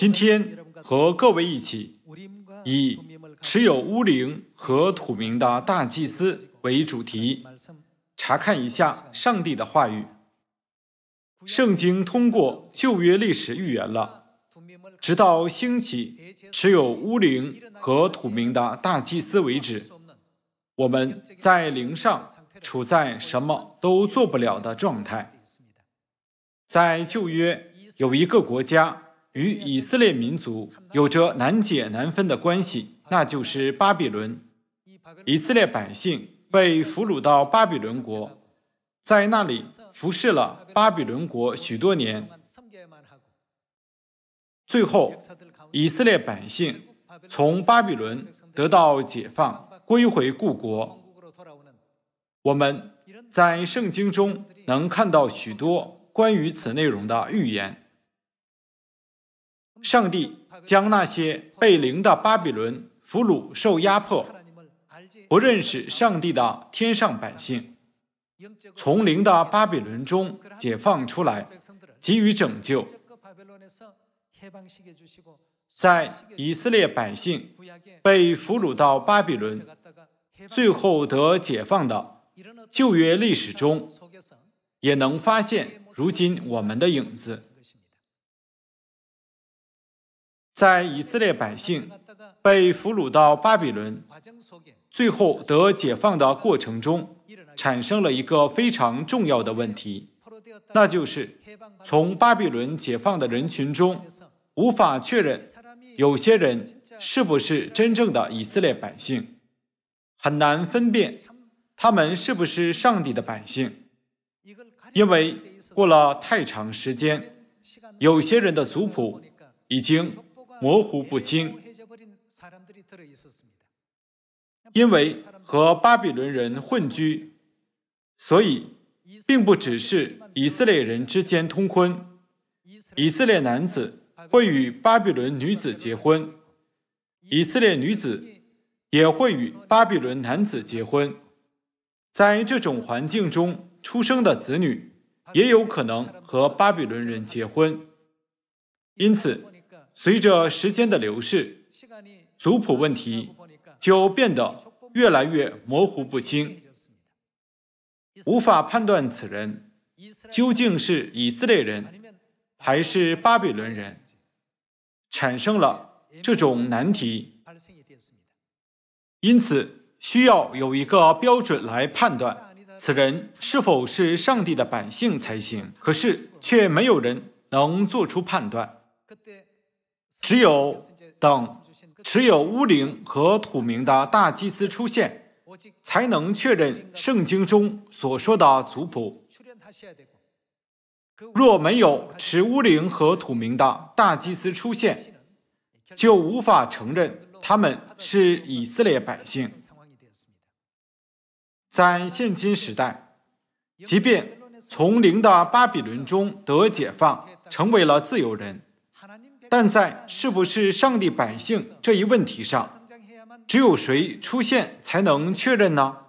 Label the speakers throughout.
Speaker 1: 今天和各位一起，以持有乌灵和土名的大祭司为主题，查看一下上帝的话语。圣经通过旧约历史预言了，直到兴起持有乌灵和土名的大祭司为止，我们在灵上处在什么都做不了的状态。在旧约有一个国家。与以色列民族有着难解难分的关系，那就是巴比伦。以色列百姓被俘虏到巴比伦国，在那里服侍了巴比伦国许多年，最后以色列百姓从巴比伦得到解放，归回故国。我们在圣经中能看到许多关于此内容的预言。上帝将那些被凌的巴比伦俘虏、受压迫、不认识上帝的天上百姓，从凌的巴比伦中解放出来，给予拯救。在以色列百姓被俘虏到巴比伦，最后得解放的旧约历史中，也能发现如今我们的影子。在以色列百姓被俘虏到巴比伦，最后得解放的过程中，产生了一个非常重要的问题，那就是从巴比伦解放的人群中，无法确认有些人是不是真正的以色列百姓，很难分辨他们是不是上帝的百姓，因为过了太长时间，有些人的族谱已经。模糊不清，因为和巴比伦人混居，所以并不只是以色列人之间通婚。以色列男子会与巴比伦女子结婚，以色列女子也会与巴比伦男子结婚。在这种环境中出生的子女也有可能和巴比伦人结婚，因此。随着时间的流逝，族谱问题就变得越来越模糊不清，无法判断此人究竟是以色列人还是巴比伦人，产生了这种难题。因此，需要有一个标准来判断此人是否是上帝的百姓才行。可是，却没有人能做出判断。只有等持有乌灵和土名的大祭司出现，才能确认圣经中所说的族谱。若没有持乌灵和土名的大祭司出现，就无法承认他们是以色列百姓。在现今时代，即便从灵的巴比伦中得解放，成为了自由人。但在是不是上帝百姓这一问题上，只有谁出现才能确认呢？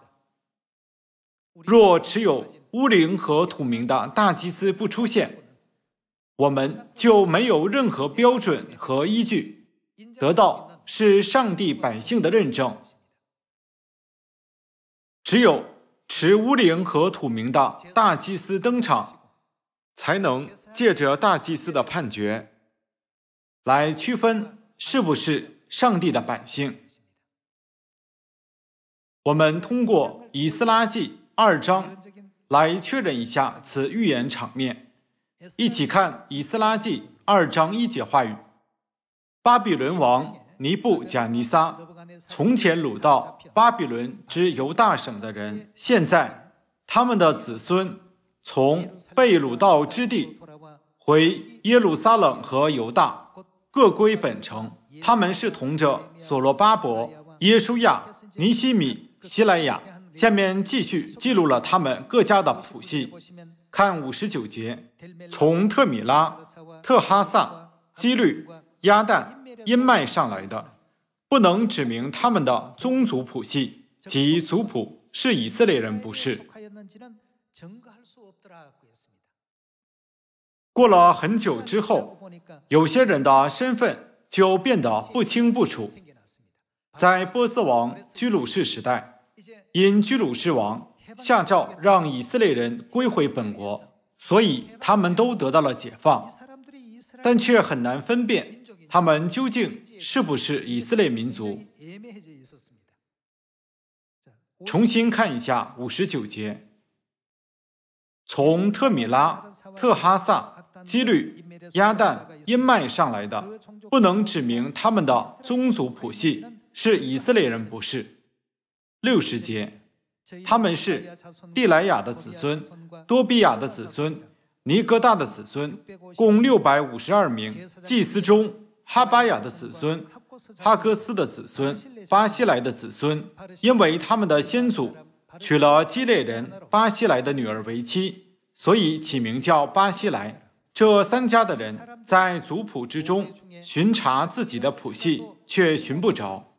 Speaker 1: 若持有乌灵和土名的大祭司不出现，我们就没有任何标准和依据得到是上帝百姓的认证。只有持乌灵和土名的大祭司登场，才能借着大祭司的判决。来区分是不是上帝的百姓。我们通过《以斯拉记》二章来确认一下此预言场面，一起看《以斯拉记》二章一节话语：巴比伦王尼布甲尼撒从前掳到巴比伦之犹大省的人，现在他们的子孙从被掳到之地回耶路撒冷和犹大。各归本城，他们是同者：所罗巴伯、耶稣亚、尼西米、希莱亚。下面继续记录了他们各家的谱系。看五十九节，从特米拉、特哈萨、基律、鸭蛋、阴脉上来的，不能指明他们的宗族谱系及族谱，是以色列人不是。过了很久之后，有些人的身份就变得不清不楚。在波斯王居鲁士时代，因居鲁士王下诏让以色列人归回本国，所以他们都得到了解放，但却很难分辨他们究竟是不是以色列民族。重新看一下五十九节，从特米拉、特哈萨。几率、鸭蛋、阴脉上来的，不能指明他们的宗族谱系是以色列人，不是。六十节，他们是蒂莱亚的子孙、多比亚的子孙、尼哥大的子孙，共六百五十二名祭司中，哈巴雅的子孙、哈哥斯的子孙、巴西来的子孙，因为他们的先祖娶了基列人巴西来的女儿为妻，所以起名叫巴西来。这三家的人在族谱之中巡查自己的谱系，却寻不着。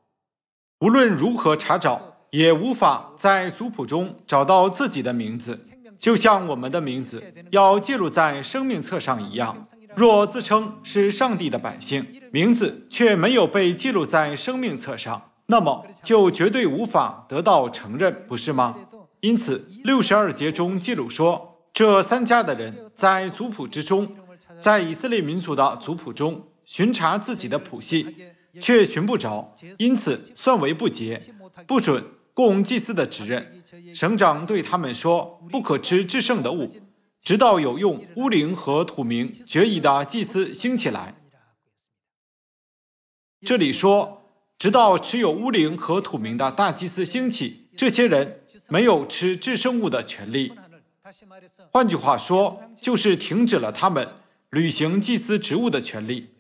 Speaker 1: 无论如何查找，也无法在族谱中找到自己的名字，就像我们的名字要记录在生命册上一样。若自称是上帝的百姓，名字却没有被记录在生命册上，那么就绝对无法得到承认，不是吗？因此，六十二节中记录说。这三家的人在族谱之中，在以色列民族的族谱中巡查自己的谱系，却寻不着，因此算为不洁，不准供祭祀的指认。省长对他们说：“不可吃制圣的物。”直到有用乌灵和土名决议的祭司兴起来。这里说，直到持有乌灵和土名的大祭司兴起，这些人没有吃制胜物的权利。换句话说，就是停止了他们履行祭司职务的权利，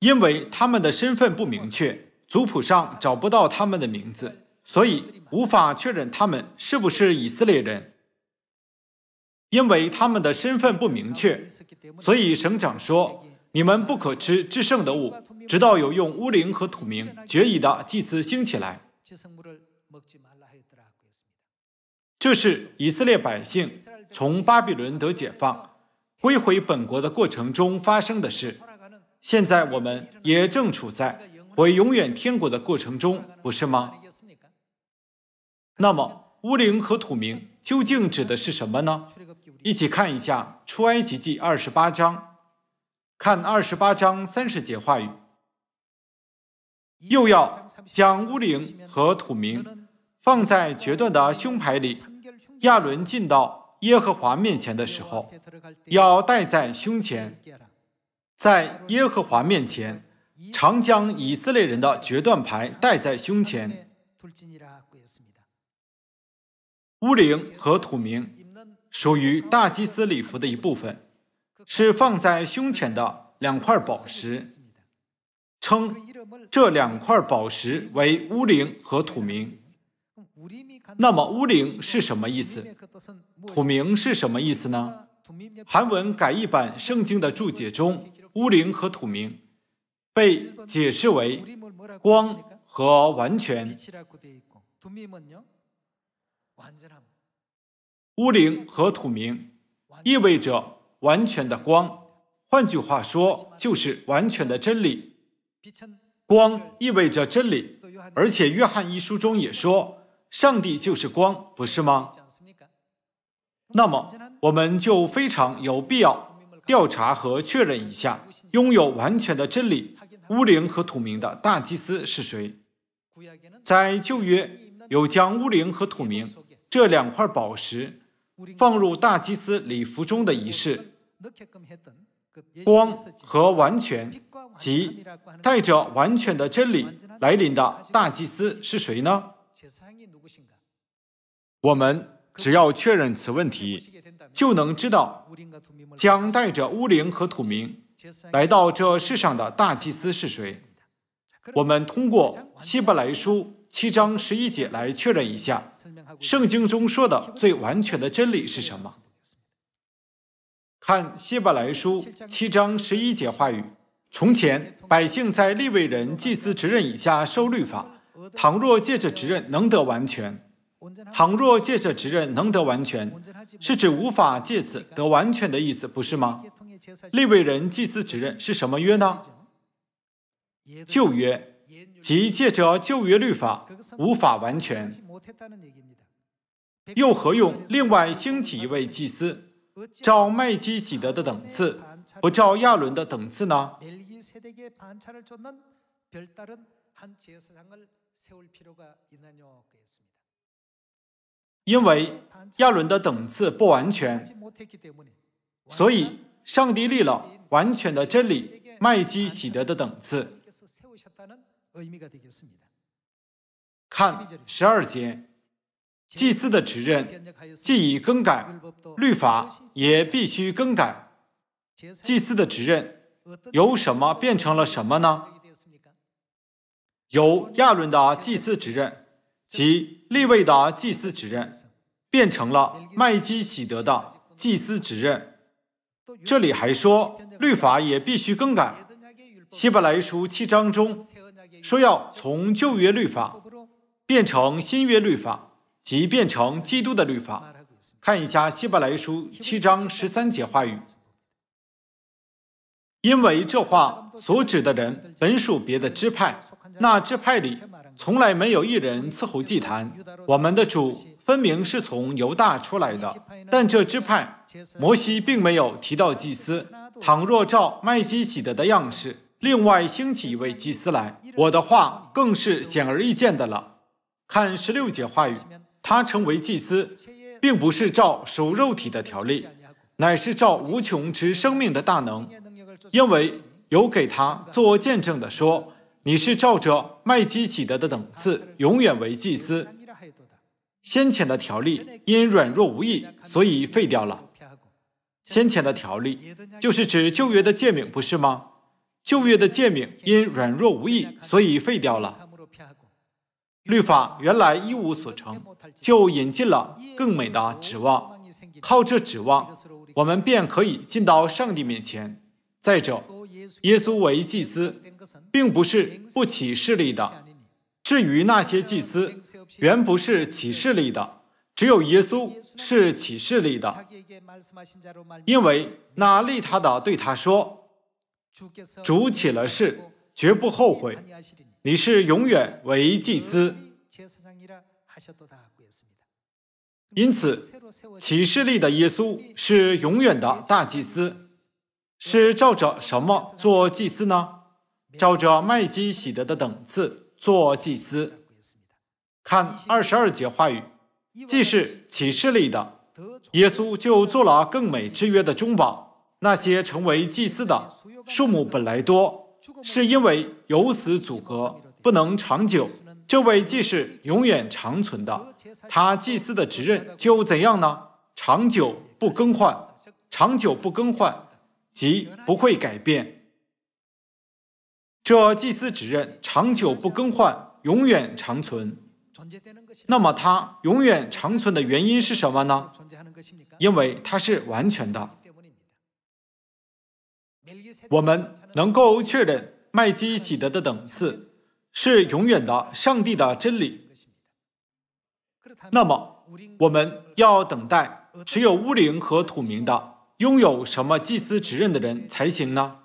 Speaker 1: 因为他们的身份不明确，族谱上找不到他们的名字，所以无法确认他们是不是以色列人。因为他们的身份不明确，所以省长说：“你们不可吃制胜的物，直到有用乌灵和土名决议的祭司兴起来。”这是以色列百姓从巴比伦得解放，归回本国的过程中发生的事。现在我们也正处在回永远天国的过程中，不是吗？那么乌灵和土明究竟指的是什么呢？一起看一下《出埃及记》二十八章，看二十八章三十节话语，又要将乌灵和土明。放在决断的胸牌里。亚伦进到耶和华面前的时候，要戴在胸前。在耶和华面前，常将以色列人的决断牌戴在胸前。乌灵和土明属于大祭司礼服的一部分，是放在胸前的两块宝石，称这两块宝石为乌灵和土明。那么“乌灵”是什么意思？“土明”是什么意思呢？韩文改译版圣经的注解中，“乌灵”和“土明”被解释为光和完全。“乌灵”和“土明”意味着完全的光，换句话说就是完全的真理。光意味着真理，而且约翰一书中也说。上帝就是光，不是吗？那么我们就非常有必要调查和确认一下，拥有完全的真理、乌灵和土明的大祭司是谁？在旧约有将乌灵和土明这两块宝石放入大祭司礼服中的仪式。光和完全，即带着完全的真理来临的大祭司是谁呢？我们只要确认此问题，就能知道将带着乌灵和土名来到这世上的大祭司是谁。我们通过《希伯来书》七章十一节来确认一下，圣经中说的最完全的真理是什么？看《希伯来书》七章十一节话语：从前百姓在立位人祭司职任以下受律法。倘若借着指认能得完全，倘若借着指认能得完全，是指无法借此得完全的意思，不是吗？立位人祭司指认是什么约呢？旧约，即借着旧约律法无法完全，又何用另外兴起一位祭司，照麦基喜德的等次，不照亚伦的等次呢？因为亚伦的等次不完全，所以上帝立了完全的真理麦基喜德的等次。看十二节，祭司的职任既已更改，律法也必须更改。祭司的职任由什么变成了什么呢？由亚伦的祭司指认及利未的祭司指认，变成了麦基喜德的祭司指认。这里还说律法也必须更改。希伯来书七章中说要从旧约律法变成新约律法，即变成基督的律法。看一下希伯来书七章十三节话语，因为这话所指的人本属别的支派。那支派里从来没有一人伺候祭坛。我们的主分明是从犹大出来的，但这支派，摩西并没有提到祭司。倘若照麦基喜德的样式，另外兴起一位祭司来，我的话更是显而易见的了。看十六节话语，他成为祭司，并不是照属肉体的条例，乃是照无穷之生命的大能，因为有给他做见证的说。你是照着麦基洗德的等次，永远为祭司。先前的条例因软弱无益，所以废掉了。先前的条例就是指旧约的诫命，不是吗？旧约的诫命因软弱无益，所以废掉了。律法原来一无所成，就引进了更美的指望。靠这指望，我们便可以进到上帝面前。再者，耶稣为祭司。并不是不起势力的。至于那些祭司，原不是起势力的，只有耶稣是起势力的，因为那利他的对他说：“主起了誓，绝不后悔。你是永远为祭司。”因此，起势力的耶稣是永远的大祭司，是照着什么做祭司呢？照着麦基喜德的等次做祭司，看二十二节话语，既是启示里的，耶稣就做了更美之约的中保。那些成为祭司的数目本来多，是因为有死阻隔，不能长久。这位既是永远长存的。他祭司的职任就怎样呢？长久不更换，长久不更换，即不会改变。这祭司指认长久不更换，永远长存。那么，它永远长存的原因是什么呢？因为它是完全的。我们能够确认麦基洗德的等次是永远的，上帝的真理。那么，我们要等待持有乌灵和土名的拥有什么祭司职任的人才行呢？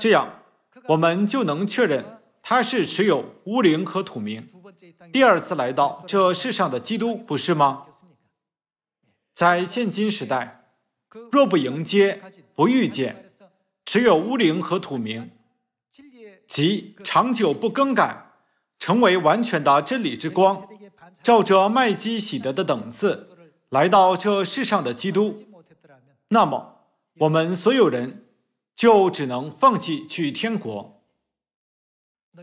Speaker 1: 这样。我们就能确认他是持有乌灵和土名，第二次来到这世上的基督，不是吗？在现今时代，若不迎接、不遇见、持有乌灵和土名，即长久不更改，成为完全的真理之光，照着麦基喜德的等次来到这世上的基督，那么我们所有人。就只能放弃去天国。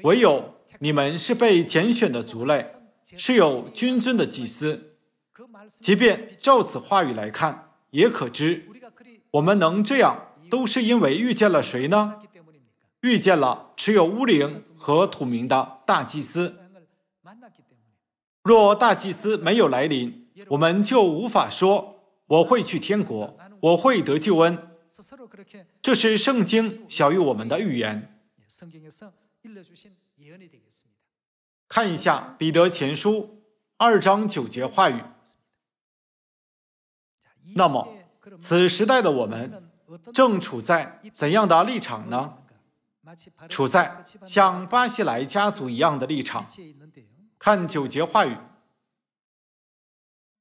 Speaker 1: 唯有你们是被拣选的族类，是有君尊的祭司。即便照此话语来看，也可知我们能这样，都是因为遇见了谁呢？遇见了持有乌灵和土名的大祭司。若大祭司没有来临，我们就无法说我会去天国，我会得救恩。这是圣经小于我们的预言。看一下《彼得前书》二章九节话语。那么，此时代的我们正处在怎样的立场呢？处在像巴西莱家族一样的立场。看九节话语：“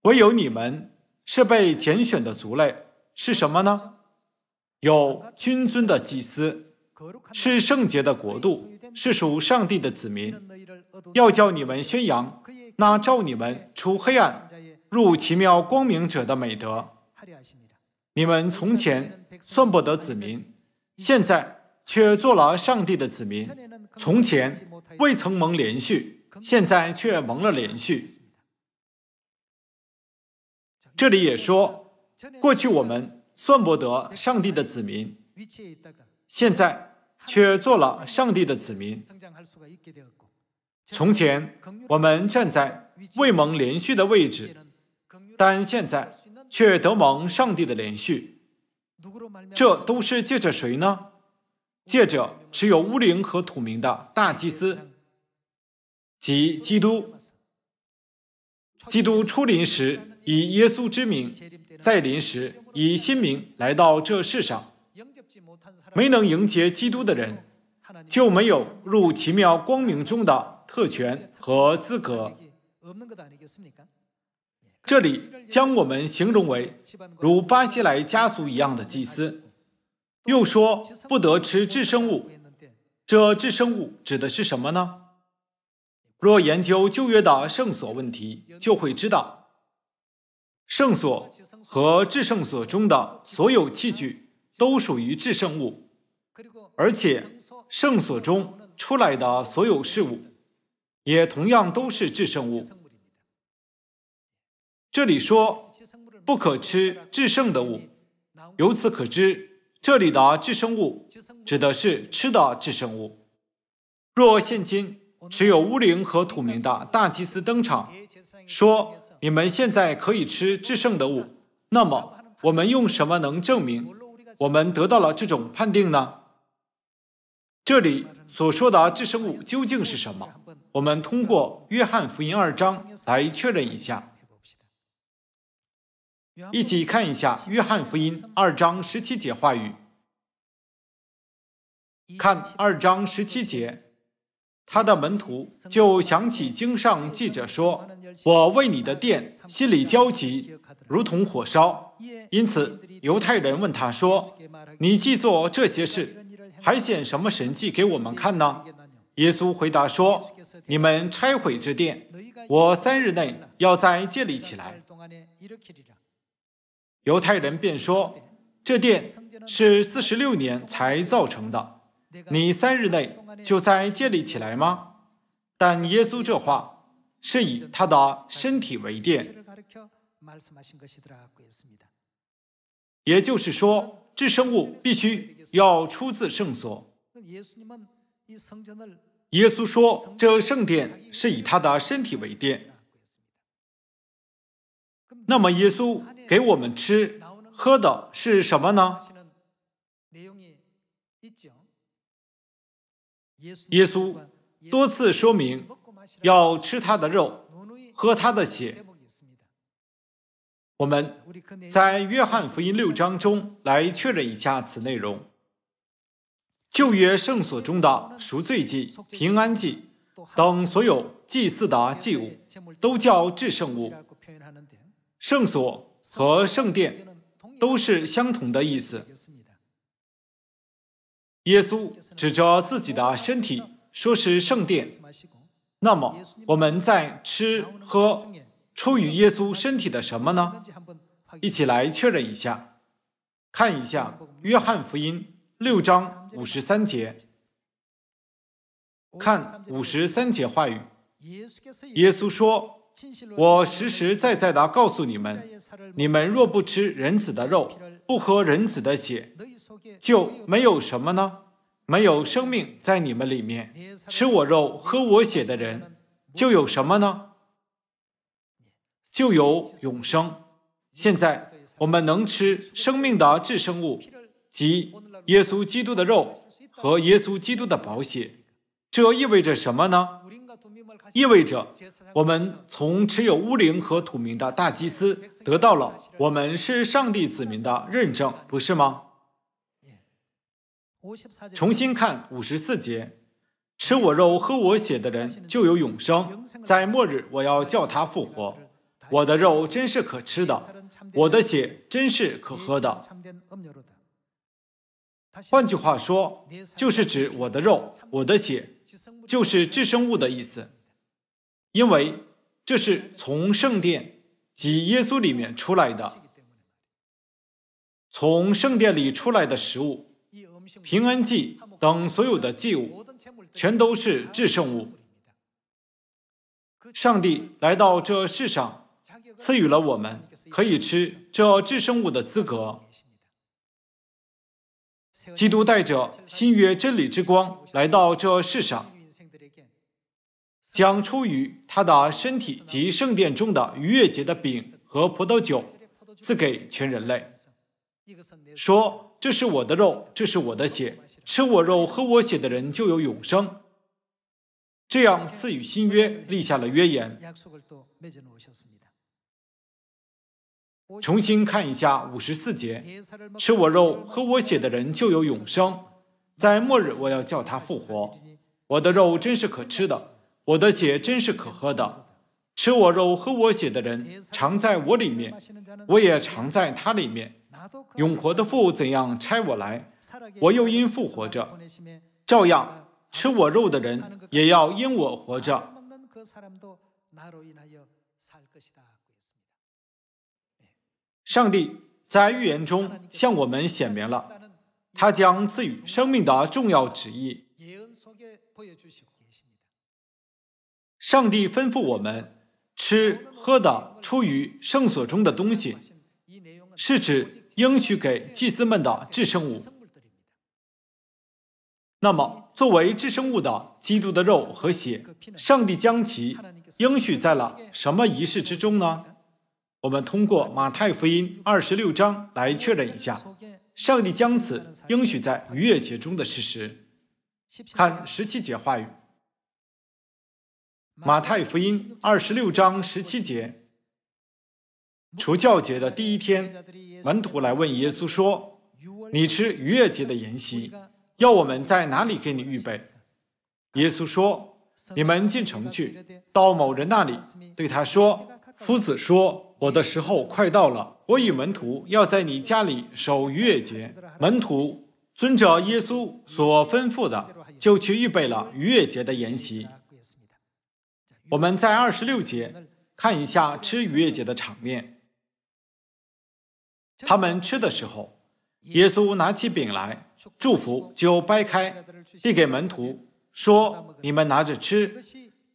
Speaker 1: 唯有你们是被拣选的族类。”是什么呢？有君尊的祭司，是圣洁的国度，是属上帝的子民。要叫你们宣扬那照你们出黑暗入奇妙光明者的美德。你们从前算不得子民，现在却做了上帝的子民；从前未曾蒙连续，现在却蒙了连续。这里也说，过去我们。算不得上帝的子民，现在却做了上帝的子民。从前我们站在未蒙连续的位置，但现在却得蒙上帝的连续。这都是借着谁呢？借着持有乌灵和土名的大祭司，即基督。基督出临时。以耶稣之名在临时，以新名来到这世上。没能迎接基督的人，就没有入奇妙光明中的特权和资格。这里将我们形容为如巴西莱家族一样的祭司，又说不得吃致生物。这致生物指的是什么呢？若研究旧约的圣所问题，就会知道。圣所和制圣所中的所有器具都属于制圣物，而且圣所中出来的所有事物也同样都是制圣物。这里说不可吃制圣的物，由此可知，这里的制圣物指的是吃的制圣物。若现今持有乌灵和土明的大祭司登场，说：“你们现在可以吃制胜的物。”那么，我们用什么能证明我们得到了这种判定呢？这里所说的制胜物究竟是什么？我们通过《约翰福音》二章来确认一下。一起看一下《约翰福音》二章十七节话语，看二章十七节。他的门徒就想起经上记着说：“我为你的殿心里焦急，如同火烧。”因此，犹太人问他说：“你既做这些事，还显什么神迹给我们看呢？”耶稣回答说：“你们拆毁这殿，我三日内要再建立起来。”犹太人便说：“这殿是四十六年才造成的，你三日内。”就在建立起来吗？但耶稣这话是以他的身体为殿，也就是说，这生物必须要出自圣所。耶稣说，这圣殿是以他的身体为殿。那么，耶稣给我们吃喝的是什么呢？耶稣多次说明要吃他的肉，喝他的血。我们在约翰福音六章中来确认一下此内容。旧约圣所中的赎罪祭、平安祭等所有祭祀的祭物都叫制圣物。圣所和圣殿都是相同的意思。耶稣指着自己的身体，说是圣殿。那么，我们在吃喝出于耶稣身体的什么呢？一起来确认一下，看一下《约翰福音》六章五十三节，看五十三节话语。耶稣说：“我实实在在的告诉你们，你们若不吃人子的肉，不喝人子的血。”就没有什么呢？没有生命在你们里面吃我肉喝我血的人，就有什么呢？就有永生。现在我们能吃生命的至生物，即耶稣基督的肉和耶稣基督的宝血，这意味着什么呢？意味着我们从持有乌灵和土名的大祭司得到了我们是上帝子民的认证，不是吗？重新看五十四节，吃我肉喝我血的人就有永生，在末日我要叫他复活。我的肉真是可吃的，我的血真是可喝的。换句话说，就是指我的肉、我的血，就是制生物的意思，因为这是从圣殿及耶稣里面出来的，从圣殿里出来的食物。平安祭等所有的祭物，全都是至圣物。上帝来到这世上，赐予了我们可以吃这至圣物的资格。基督带着新约真理之光来到这世上，将出于他的身体及圣殿中的逾越节的饼和葡萄酒赐给全人类，说。这是我的肉，这是我的血。吃我肉、喝我血的人就有永生。这样赐予新约，立下了约言。重新看一下五十四节：吃我肉、喝我血的人就有永生。在末日，我要叫他复活。我的肉真是可吃的，我的血真是可喝的。吃我肉、喝我血的人常在我里面，我也常在他里面。永活的父怎样差我来，我又因父活着，照样吃我肉的人也要因我活着。上帝在预言中向我们显明了他将赐予生命的重要旨意。上帝吩咐我们吃喝的出于圣所中的东西，是指。应许给祭司们的制圣物。那么，作为制圣物的基督的肉和血，上帝将其应许在了什么仪式之中呢？我们通过马太福音二十六章来确认一下，上帝将此应许在逾越节中的事实。看十七节话语，马太福音二十六章十七节。除教节的第一天，门徒来问耶稣说：“你吃逾越节的筵席，要我们在哪里给你预备？”耶稣说：“你们进城去，到某人那里，对他说：‘夫子说我的时候快到了，我与门徒要在你家里守逾越节。’门徒遵着耶稣所吩咐的，就去预备了逾越节的筵席。我们在二十六节看一下吃逾越节的场面。他们吃的时候，耶稣拿起饼来，祝福，就掰开，递给门徒，说：“你们拿着吃，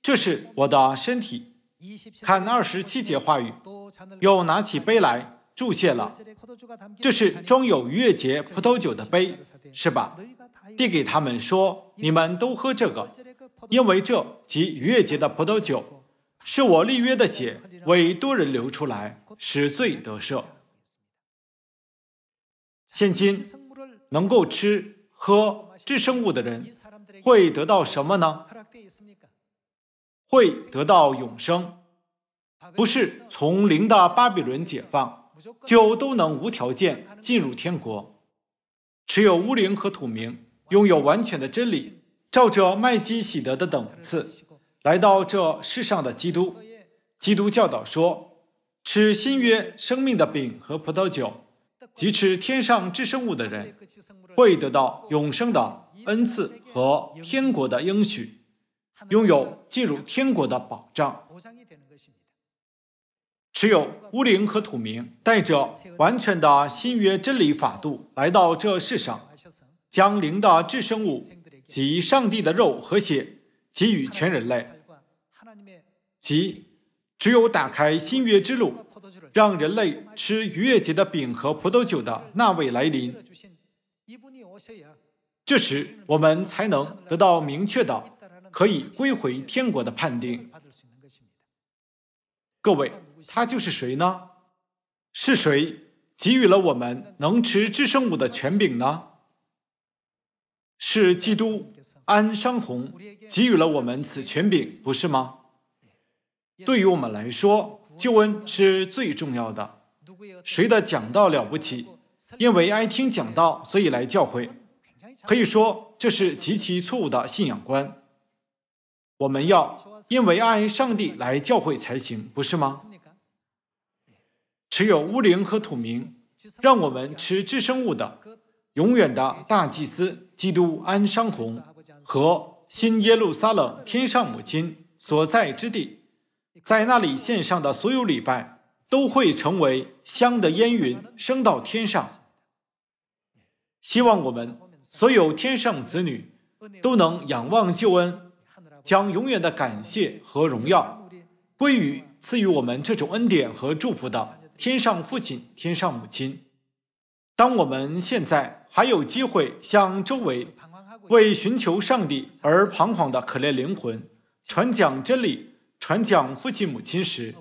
Speaker 1: 这是我的身体。”看二十七节话语，又拿起杯来，祝谢了，这是装有逾越节葡萄酒的杯，是吧？递给他们说：“你们都喝这个，因为这及逾越节的葡萄酒，是我立约的血，为多人流出来，使罪得赦。”现今能够吃喝制生物的人，会得到什么呢？会得到永生。不是从零的巴比伦解放，就都能无条件进入天国。持有乌灵和土名，拥有完全的真理，照着麦基喜德的等次来到这世上的基督。基督教导说：吃新约生命的饼和葡萄酒。即吃天上之生物的人，会得到永生的恩赐和天国的应许，拥有进入天国的保障。持有乌灵和土名，带着完全的新约真理法度来到这世上，将灵的至生物及上帝的肉和血给予全人类。即只有打开新约之路。让人类吃逾越节的饼和葡萄酒的那位来临，这时我们才能得到明确的、可以归回天国的判定。各位，他就是谁呢？是谁给予了我们能吃至圣物的权柄呢？是基督安商红给予了我们此权柄，不是吗？对于我们来说。救恩是最重要的，谁的讲道了不起？因为爱听讲道，所以来教诲，可以说这是极其错误的信仰观。我们要因为爱上帝来教诲才行，不是吗？持有乌灵和土名，让我们持至生物的永远的大祭司基督安商红和新耶路撒冷天上母亲所在之地。在那里献上的所有礼拜，都会成为香的烟云升到天上。希望我们所有天上子女都能仰望救恩，将永远的感谢和荣耀归于赐予我们这种恩典和祝福的天上父亲、天上母亲。当我们现在还有机会向周围为寻求上帝而彷徨的可怜灵魂传讲真理。传讲父亲母亲时，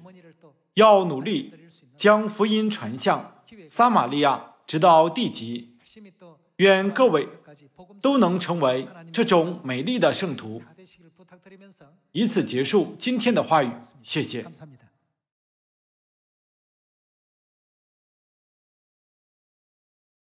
Speaker 1: 要努力将福音传向撒玛利亚，直到地极。愿各位都能成为这种美丽的圣徒。以此结束今天的话语，谢谢。